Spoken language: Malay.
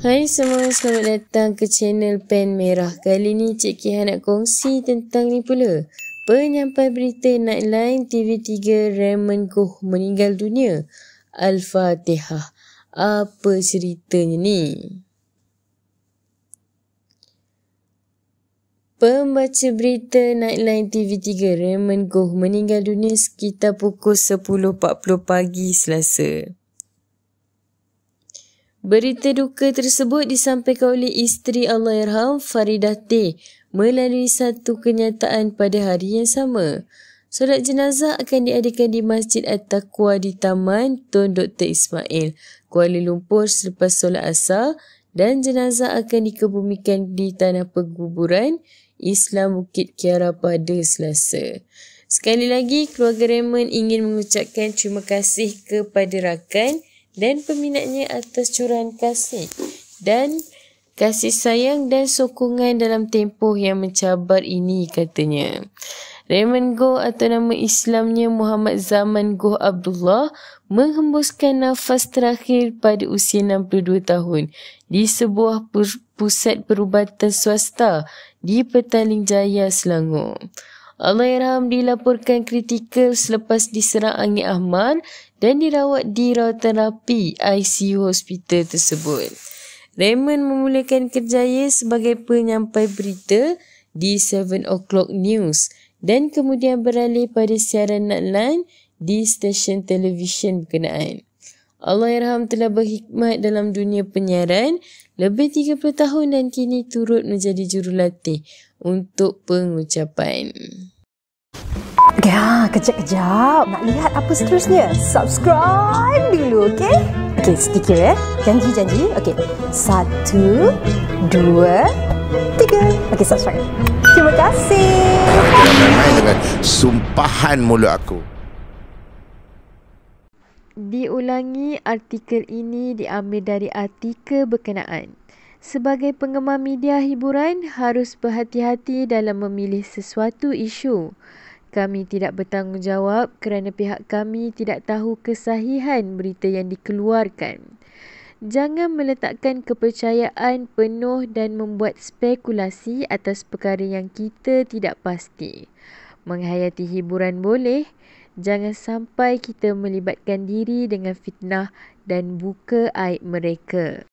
Hai semua, selamat datang ke channel Pen Merah. Kali ni Cik Kiha nak kongsi tentang ni pula. Penyampai berita Nightline TV3 Raymond Koh meninggal dunia. Al-Fatihah. Apa ceritanya ni? Pembaca berita Nightline TV3 Raymond Koh meninggal dunia sekitar pukul 10.40 pagi selasa. Berita duka tersebut disampaikan oleh isteri Allahyarham Faridah T melalui satu kenyataan pada hari yang sama. Solat jenazah akan diadakan di Masjid At-Taqwa di Taman Tun Dr. Ismail, Kuala Lumpur selepas solat asar dan jenazah akan dikebumikan di Tanah Perguburan Islam Bukit Kiara pada Selasa. Sekali lagi, keluarga Raymond ingin mengucapkan terima kasih kepada rakan dan peminatnya atas curahan kasih dan kasih sayang dan sokongan dalam tempoh yang mencabar ini katanya. Raymond Goh atau nama Islamnya Muhammad Zaman Goh Abdullah menghembuskan nafas terakhir pada usia 62 tahun di sebuah pusat perubatan swasta di Petaling Jaya, Selangor. Almarhum dilaporkan kritikal selepas diserang angin Ahmad dan dirawat di rawatanapi ICU hospital tersebut. Raymond memulakan kerjaya sebagai penyampai berita di 7 o'clock news dan kemudian beralih pada siaran nightline di stesen televisyen berkenaan. Allah Irham telah berkhidmat dalam dunia penyiaran lebih 30 tahun dan kini turut menjadi jurulatih untuk pengucapan. Ya, kejap-kejap. Nak lihat apa seterusnya? Subscribe dulu, okey? Okey, sedikit ya. Eh. Janji-janji. Okey. Satu, dua, tiga. Okey, subscribe. Terima kasih. sumpahan mulut aku. Diulangi artikel ini diambil dari artikel berkenaan. Sebagai penggemar media hiburan harus berhati-hati dalam memilih sesuatu isu. Kami tidak bertanggungjawab kerana pihak kami tidak tahu kesahihan berita yang dikeluarkan. Jangan meletakkan kepercayaan penuh dan membuat spekulasi atas perkara yang kita tidak pasti. Menghayati hiburan boleh, jangan sampai kita melibatkan diri dengan fitnah dan buka aib mereka.